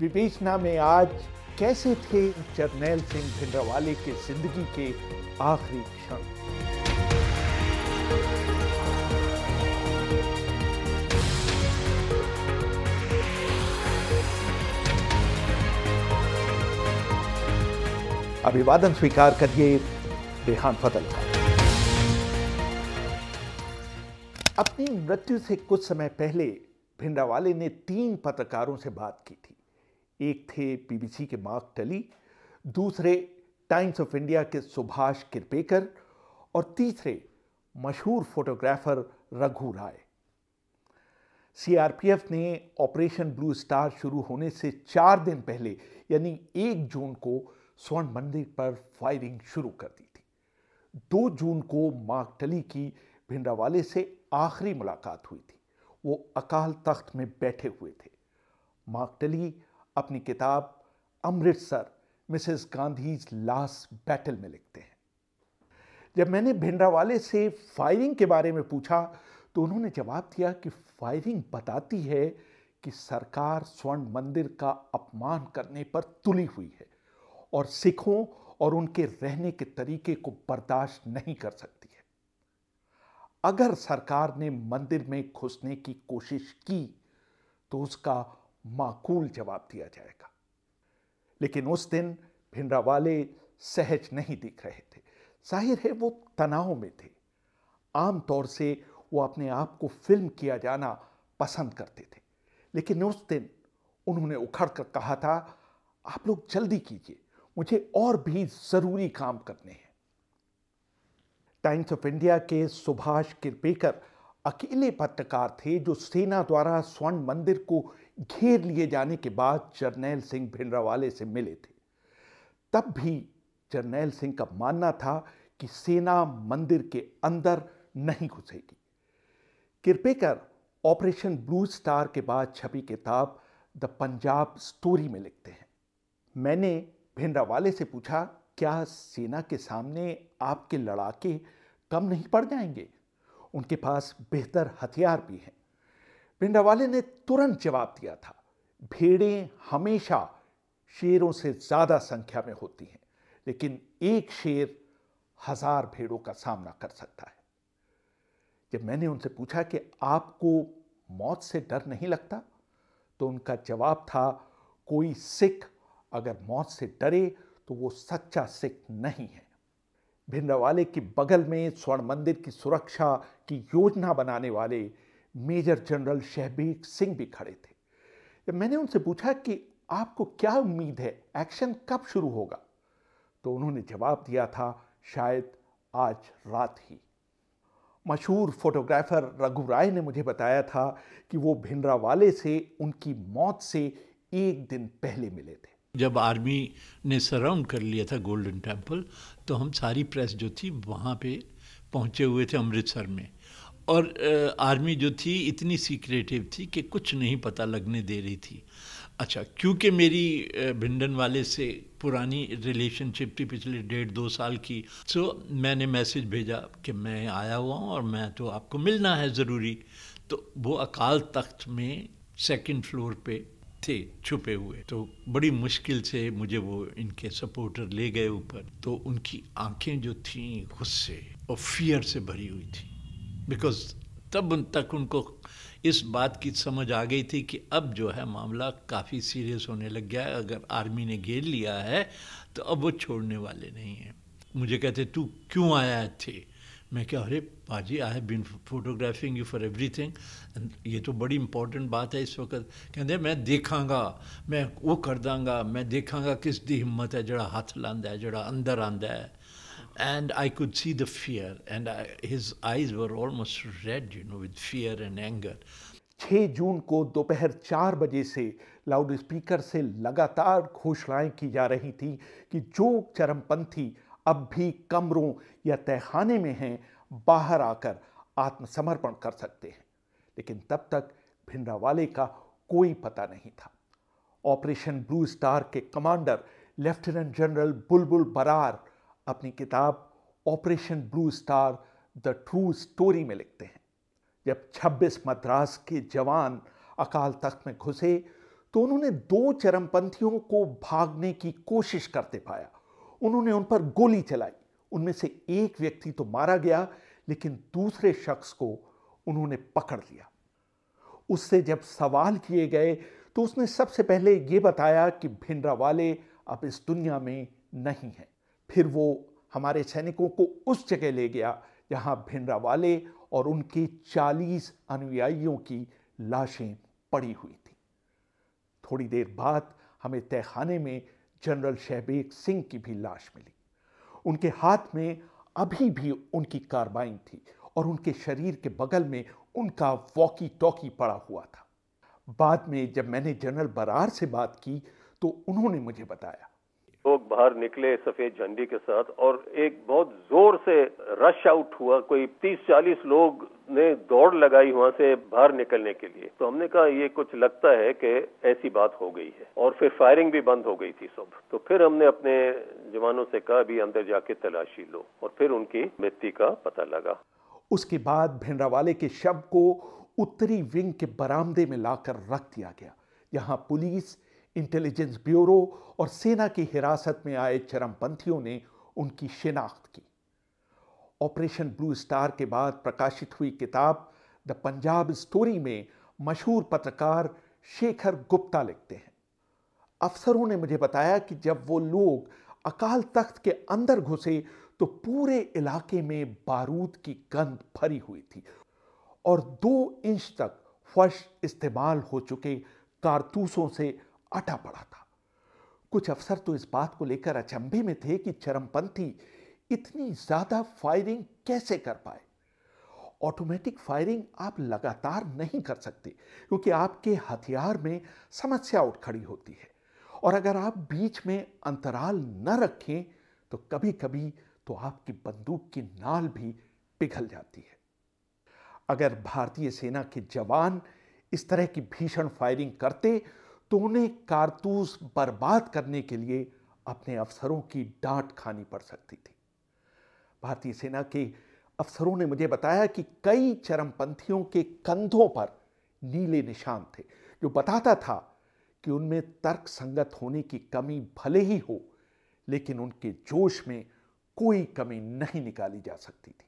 विवेचना में आज कैसे थे जर्नैल सिंह भिंडरावाले के जिंदगी के आखिरी क्षण अभिवादन स्वीकार करिए बेहान फतल का अपनी मृत्यु से कुछ समय पहले भिंडरावाले ने तीन पत्रकारों से बात की थी एक थे पीबीसी के मार्क टली दूसरे टाइम्स ऑफ इंडिया के सुभाष किरपेकर और तीसरे मशहूर फोटोग्राफर रघु राय सीआरपीएफ ने ऑपरेशन ब्लू स्टार शुरू होने से चार दिन पहले यानी एक जून को स्वर्ण मंदिर पर फायरिंग शुरू कर दी थी दो जून को टली की भिंडरावाले से आखिरी मुलाकात हुई थी वो अकाल तख्त में बैठे हुए थे टली अपनी किताब Amritsar Mrs Gandhi's last battle में लिखते हैं जब मैंने भिंडरावाले से फायरिंग के बारे में पूछा तो उन्होंने जवाब दिया कि फायरिंग बताती है कि सरकार स्वर्ण मंदिर का अपमान करने पर तुली हुई है और सिखों और उनके रहने के तरीके को बर्दाश्त नहीं कर सकती है अगर सरकार ने मंदिर में घुसने की कोशिश की तो उसका माकूल जवाब दिया जाएगा लेकिन उस दिन वाले सहज नहीं दिख रहे थे जाहिर है वो तनाव में थे आमतौर से वो अपने आप को फिल्म किया जाना पसंद करते थे लेकिन उस दिन उन्होंने उखड़ कर कहा था आप लोग जल्दी कीजिए मुझे और भी ज़रूरी काम करने हैं टाइम्स ऑफ इंडिया के सुभाष किरपेकर अकेले पत्रकार थे जो सेना द्वारा स्वर्ण मंदिर को घेर लिए जाने के बाद जर्नैल सिंह भिंडरावाले से मिले थे तब भी जर्नैल सिंह का मानना था कि सेना मंदिर के अंदर नहीं घुसेगी किरपेकर ऑपरेशन ब्लू स्टार के बाद छपी किताब द पंजाब स्टोरी में लिखते हैं मैंने भिंडरावाले से पूछा क्या सेना के सामने आपके लड़ाके कम नहीं पड़ जाएंगे उनके पास बेहतर हथियार भी हैं पिंडावाले ने तुरंत जवाब दिया था भेड़े हमेशा शेरों से ज़्यादा संख्या में होती हैं लेकिन एक शेर हजार भेड़ों का सामना कर सकता है जब मैंने उनसे पूछा कि आपको मौत से डर नहीं लगता तो उनका जवाब था कोई सिख अगर मौत से डरे तो वो सच्चा सिख नहीं है भिंडवाले के बगल में स्वर्ण मंदिर की सुरक्षा की योजना बनाने वाले मेजर जनरल शहबीर सिंह भी खड़े थे जब मैंने उनसे पूछा कि आपको क्या उम्मीद है एक्शन कब शुरू होगा तो उन्होंने जवाब दिया था शायद आज रात ही मशहूर फोटोग्राफर रघु राय ने मुझे बताया था कि वो भिंडरा वाले से उनकी मौत से एक दिन पहले मिले थे जब आर्मी ने सराउंड कर लिया था गोल्डन टेम्पल तो हम सारी प्रेस जो थी वहाँ पे पहुँचे हुए थे अमृतसर में और आर्मी जो थी इतनी सीक्रेटिव थी कि कुछ नहीं पता लगने दे रही थी अच्छा क्योंकि मेरी भिंडन वाले से पुरानी रिलेशनशिप थी पिछले डेढ़ दो साल की सो so, मैंने मैसेज भेजा कि मैं आया हुआ हूँ और मैं तो आपको मिलना है ज़रूरी तो वो अकाल तख्त में सेकंड फ्लोर पे थे छुपे हुए तो बड़ी मुश्किल से मुझे वो इनके सपोर्टर ले गए ऊपर तो उनकी आंखें जो थीं गुस्से और फियर से भरी हुई थी बिकॉज तब उन तक उनको इस बात की समझ आ गई थी कि अब जो है मामला काफ़ी सीरियस होने लग गया है अगर आर्मी ने घेर लिया है तो अब वो छोड़ने वाले नहीं हैं मुझे कहते तू क्यों आया थे मैं क्या अरे पाजी I have been photographing you for everything ये तो बड़ी इंपॉर्टेंट बात है इस वक्त कहते मैं देखांगा मैं वो कर दांगा मैं देखांगा किस दी हिम्मत है जड़ा हथ लादा है जड़ा अंदर आंदा है And I could see the fear, and I, his eyes were almost red, you know, with fear and anger. 6 जून को दोपहर चार बजे से लाउड स्पीकर से लगातार घोषणाएं की जा रही थी कि जो चरमपंथी अब भी कमरों या तहखाने में हैं बाहर आकर आत्मसमर्पण कर सकते हैं लेकिन तब तक भिंडरावाले का कोई पता नहीं था ऑपरेशन ब्लू स्टार के commander lieutenant general Bulbul Brar अपनी किताब operation blue star the true story में लिखते हैं जब 26 मद्रास के जवान अकाल तख्त में घुसे तो उन्होंने दो चरमपंथियों को भागने की कोशिश करते पाया उन्होंने उन पर गोली चलाई उनमें से एक व्यक्ति तो मारा गया लेकिन दूसरे शख्स को उन्होंने पकड़ लिया उससे जब सवाल किए गए तो उसने सबसे पहले ये बताया कि भिंडरा वाले अब इस दुनिया में नहीं है फिर वो हमारे सैनिकों को उस जगह ले गया जहां वाले और उनके 40 अनुयायियों की लाशें पड़ी हुई थी थोड़ी देर बाद हमें तहखाने में जनरल शहबेग सिंह की भी लाश मिली उनके हाथ में अभी भी उनकी कार्बाइन थी और उनके शरीर के बगल में उनका वॉकी टॉकी पड़ा हुआ था बाद में जब मैंने जनरल बरार से बात की तो उन्होंने मुझे बताया लोग बाहर निकले सफेद झंडी के साथ और एक बहुत जोर से रश आउट हुआ कोई तीस चालीस लोग ने दौड़ लगाई वहां से बाहर निकलने के लिए तो हमने कहा ये कुछ लगता है कि ऐसी बात हो गई है और फिर फायरिंग भी बंद हो गई थी सब तो फिर हमने अपने जवानों से कहा भी अंदर जाके तलाशी लो और फिर उनकी मृत्यु का पता लगा उसके बाद भिंडरावाले के शव को उत्तरी विंग के बरामदे में लाकर रख दिया गया यहाँ पुलिस इंटेलिजेंस ब्यूरो और सेना की हिरासत में आए चरमपंथियों ने उनकी शिनाख्त की ऑपरेशन ब्लू स्टार के बाद प्रकाशित हुई किताब द पंजाब स्टोरी में मशहूर पत्रकार शेखर गुप्ता लिखते हैं अफसरों ने मुझे बताया कि जब वो लोग अकाल तख्त के अंदर घुसे तो पूरे इलाके में बारूद की गंध भरी हुई थी और दो इंच तक फर्श इस्तेमाल हो चुके कारतूसों से अटा पड़ा था कुछ अफसर तो इस बात को लेकर अचंभे में थे कि चरमपंथी इतनी ज्यादा फायरिंग कैसे कर पाए ऑटोमेटिक फायरिंग आप लगातार नहीं कर सकते क्योंकि आपके हथियार में समस्या उठ खड़ी होती है और अगर आप बीच में अंतराल न रखें तो कभी कभी तो आपकी बंदूक की नाल भी पिघल जाती है अगर भारतीय सेना के जवान इस तरह की भीषण फायरिंग करते टोने कारतूस बर्बाद करने के लिए अपने अफसरों की डांट खानी पड़ सकती थी भारतीय सेना के अफसरों ने मुझे बताया कि कई चरमपंथियों के कंधों पर नीले निशान थे जो बताता था कि उनमें तर्क संगत होने की कमी भले ही हो लेकिन उनके जोश में कोई कमी नहीं निकाली जा सकती थी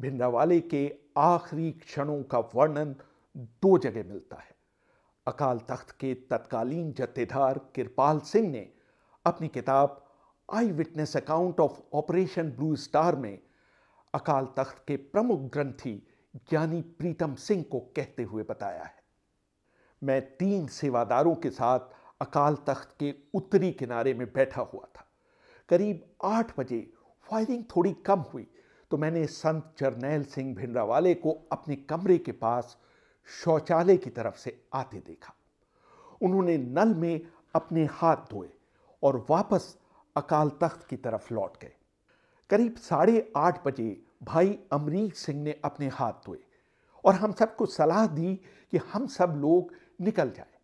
भिंडावाले के आखिरी क्षणों का वर्णन दो जगह मिलता है अकाल तख्त के तत्कालीन जत्थेदार किरपाल सिंह ने अपनी किताब eye witness account of operation blue star में अकाल तख्त के प्रमुख ग्रंथी ज्ञानी प्रीतम सिंह को कहते हुए बताया है मैं तीन सेवादारों के साथ अकाल तख्त के उत्तरी किनारे में बैठा हुआ था करीब आठ बजे फायरिंग थोड़ी कम हुई तो मैंने संत जरनैल सिंह भिंडरावाले को अपने कमरे के पास शौचालय की तरफ से आते देखा उन्होंने नल में अपने हाथ धोए और वापस अकाल तख्त की तरफ लौट गए करीब साढ़े आठ बजे भाई अमरीक सिंह ने अपने हाथ धोए और हम सबको सलाह दी कि हम सब लोग निकल जाए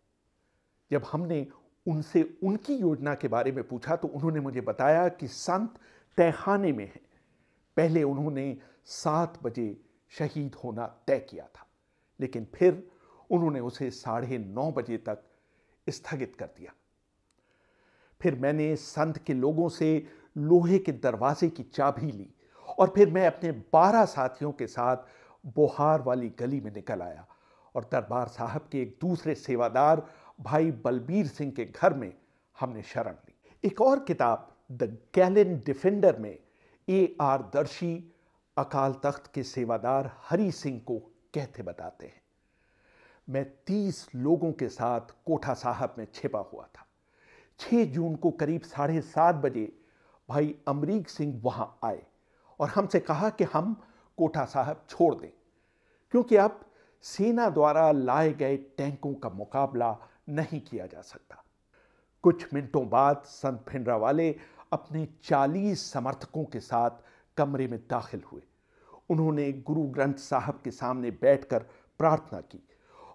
जब हमने उनसे उनकी योजना के बारे में पूछा तो उन्होंने मुझे बताया कि संत तहखाने में है पहले उन्होंने सात बजे शहीद होना तय किया था लेकिन फिर उन्होंने उसे साढ़े नौ बजे तक स्थगित कर दिया फिर मैंने संत के लोगों से लोहे के दरवाजे की चाबी ली और फिर मैं अपने बारह साथियों के साथ बुहार वाली गली में निकल आया और दरबार साहब के एक दूसरे सेवादार भाई बलबीर सिंह के घर में हमने शरण ली एक और किताब द गैलिन डिफेंडर में ए आर दर्शी अकाल तख्त के सेवादार हरी सिंह को कहते बताते हैं मैं तीस लोगों के साथ कोठा साहब में छिपा हुआ था 6 जून को करीब साढ़े सात बजे भाई अमरीक सिंह वहां आए और हमसे कहा कि हम कोठा साहब छोड़ दें क्योंकि अब सेना द्वारा लाए गए टैंकों का मुकाबला नहीं किया जा सकता कुछ मिनटों बाद संत भिंडरा वाले अपने 40 समर्थकों के साथ कमरे में दाखिल हुए उन्होंने गुरु ग्रंथ साहब के सामने बैठकर प्रार्थना की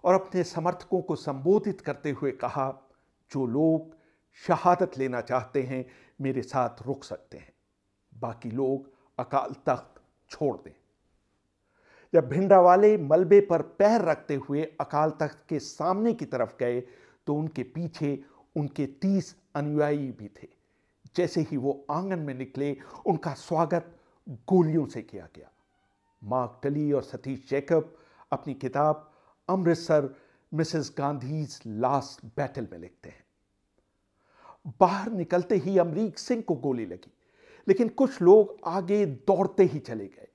और अपने समर्थकों को संबोधित करते हुए कहा जो लोग शहादत लेना चाहते हैं मेरे साथ रुक सकते हैं बाकी लोग अकाल तख्त छोड़ दें जब वाले मलबे पर पैर रखते हुए अकाल तख्त के सामने की तरफ गए तो उनके पीछे उनके तीस अनुयायी भी थे जैसे ही वो आंगन में निकले उनका स्वागत गोलियों से किया गया मार्क टली और सतीश जैकब अपनी किताब Amritsar Mrs Gandhi's last battle में लिखते हैं बाहर निकलते ही अमरीक सिंह को गोली लगी लेकिन कुछ लोग आगे दौड़ते ही चले गए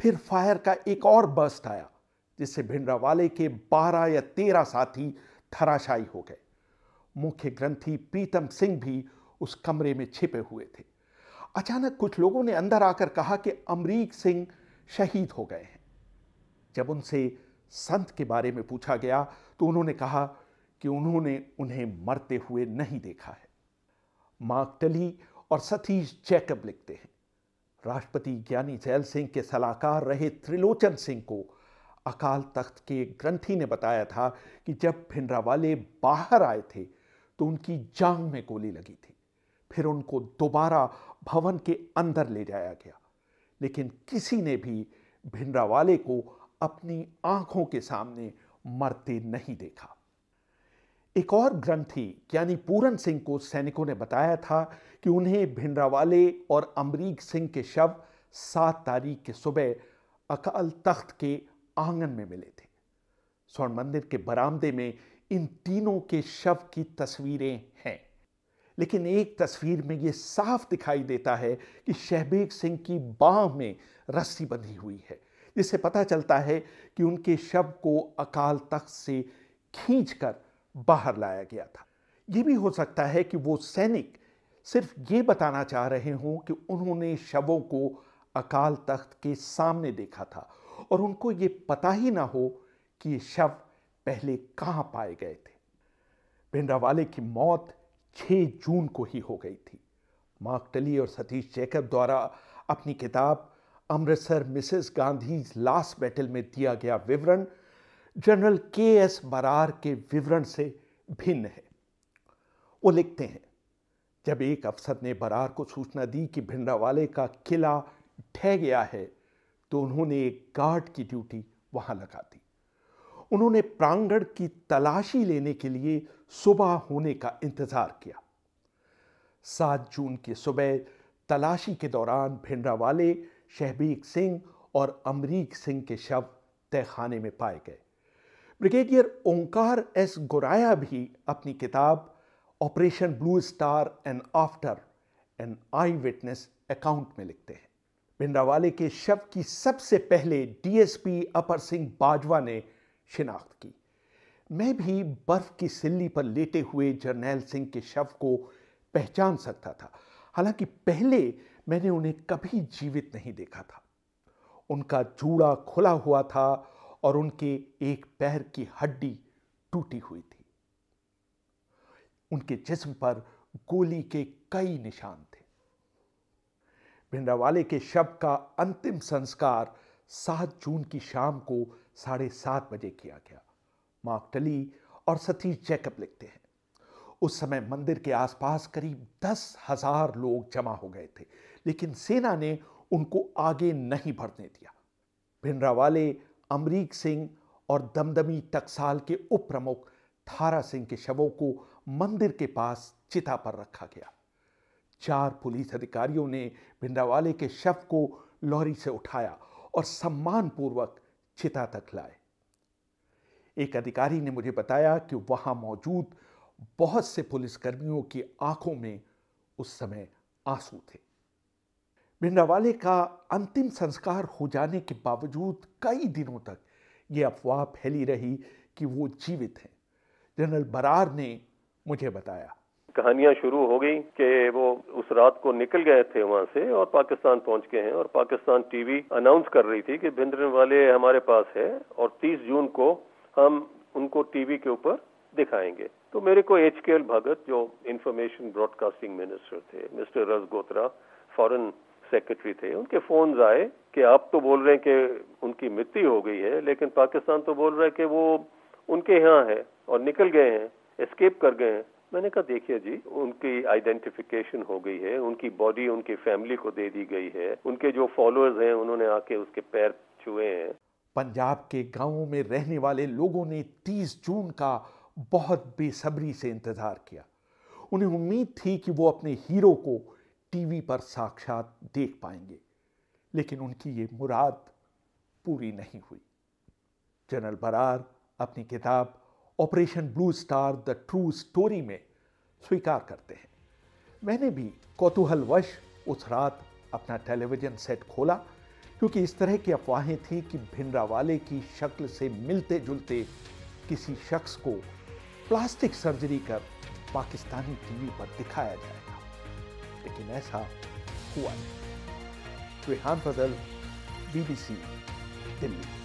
फिर फायर का एक और बस्ट आया जिससे भिंडरावाले के बारह या तेरह साथी थराशाई हो गए मुख्य ग्रंथी प्रीतम सिंह भी उस कमरे में छिपे हुए थे अचानक कुछ लोगों ने अंदर आकर कहा कि अमरीक सिंह शहीद हो गए हैं जब उनसे संत के बारे में पूछा गया तो उन्होंने कहा कि उन्होंने उन्हें मरते हुए नहीं देखा है मार्क टली और सतीश जैकब लिखते हैं राष्ट्रपति ज्ञानी जैल सिंह के सलाहकार रहे त्रिलोचन सिंह को अकाल तख्त के ग्रंथी ने बताया था कि जब भिंडरावाले बाहर आए थे तो उनकी जांग में गोली लगी थी फिर उनको दोबारा भवन के अंदर ले जाया गया लेकिन किसी ने भी भिंडरावाले को अपनी आंखों के सामने मरते नहीं देखा एक और ग्रंथी यानी पूरन सिंह को सैनिकों ने बताया था कि उन्हें भिंडरावाले और अमरीक सिंह के शव सात तारीख के सुबह अकाल तख्त के आंगन में मिले थे स्वर्ण मंदिर के बरामदे में इन तीनों के शव की तस्वीरें लेकिन एक तस्वीर में ये साफ दिखाई देता है कि शहबेग सिंह की बाह में रस्सी बंधी हुई है जिससे पता चलता है कि उनके शव को अकाल तख्त से खींच कर बाहर लाया गया था ये भी हो सकता है कि वो सैनिक सिर्फ ये बताना चाह रहे हों कि उन्होंने शवों को अकाल तख्त के सामने देखा था और उनको ये पता ही ना हो कि ये शव पहले कहाँ पाए गए थे भिंडरावाले की मौत 6 जून को ही हो गई थी टली और सतीश जैकब द्वारा अपनी किताब Amritsar Mrs Gandhi last battle में दिया गया विवरण जनरल के एस बरार के विवरण से भिन्न है वो लिखते हैं जब एक अफसर ने बरार को सूचना दी कि वाले का किला ढह गया है तो उन्होंने एक गार्ड की ड्यूटी वहां लगा दी उन्होंने प्रांगण की तलाशी लेने के लिए सुबह होने का इंतजार किया सात जून की सुबह तलाशी के दौरान भिंडरावाले शहबीक सिंह और अमरीक सिंह के शव तहखाने में पाए गए ब्रिगेडियर ओंकार एस गोराया भी अपनी किताब operation blue star and after an eye witness account में लिखते हैं भिंडरावाले के शव की सबसे पहले डीएसपी अपर सिंह बाजवा ने शिनाख्त की मैं भी बर्फ की सिल्ली पर लेटे हुए जर्नैल सिंह के शव को पहचान सकता था हालांकि पहले मैंने उन्हें कभी जीवित नहीं देखा था उनका जूड़ा खुला हुआ था और उनके एक पैर की हड्डी टूटी हुई थी उनके जिस्म पर गोली के कई निशान थे भिंडरावाले के शव का अंतिम संस्कार सात जून की शाम को साढ़े सात बजे किया गया मार्क टली और सतीश जैकब लिखते हैं उस समय मंदिर के आसपास करीब दस हजार लोग जमा हो गए थे लेकिन सेना ने उनको आगे नहीं बढ़ने दिया भिंडरा वाले अमरीक सिंह और दमदमी टकसाल के उप प्रमुख थारा सिंह के शवों को मंदिर के पास चिता पर रखा गया चार पुलिस अधिकारियों ने भिंडरावाले के शव को लॉरी से उठाया और सम्मानपूर्वक चिता तक लाए एक अधिकारी ने मुझे बताया कि वहां मौजूद बहुत से पुलिसकर्मियों की आंखों में उस समय आंसू थे भिंडावाले का अंतिम संस्कार हो जाने के बावजूद कई दिनों तक ये अफवाह फैली रही कि वो जीवित हैं जनरल बरार ने मुझे बताया कहानियां शुरू हो गई कि वो उस रात को निकल गए थे वहां से और पाकिस्तान पहुंच गए हैं और पाकिस्तान टीवी अनाउंस कर रही थी कि भिंद्रन वाले हमारे पास है और 30 जून को हम उनको टीवी के ऊपर दिखाएंगे तो मेरे को एच के एल भगत जो इंफॉर्मेशन ब्रॉडकास्टिंग मिनिस्टर थे मिस्टर गोत्रा फॉरेन सेक्रेटरी थे उनके फोन आए कि आप तो बोल रहे हैं कि उनकी मृत्यु हो गई है लेकिन पाकिस्तान तो बोल रहा है कि वो उनके यहाँ है और निकल गए हैं एस्केप कर गए हैं मैंने कहा देखिए जी उनकी आइडेंटिफिकेशन हो गई है उनकी बॉडी उनकी फैमिली को दे दी गई है उनके जो फॉलोअर्स हैं उन्होंने आके उसके पैर छुए हैं पंजाब के गांवों में रहने वाले लोगों ने 30 जून का बहुत बेसब्री से इंतज़ार किया उन्हें उम्मीद थी कि वो अपने हीरो को टीवी पर साक्षात देख पाएंगे लेकिन उनकी ये मुराद पूरी नहीं हुई जनरल बरार अपनी किताब operation blue star the true story में स्वीकार करते हैं मैंने भी कौतूहलवश उस रात अपना टेलीविज़न सेट खोला क्योंकि इस तरह की अफवाहें थी कि भिंडरावाले की शक्ल से मिलते जुलते किसी शख्स को प्लास्टिक सर्जरी कर पाकिस्तानी टीवी पर दिखाया जाएगा लेकिन ऐसा हुआ नहीं रेहान बीबीसी दिल्ली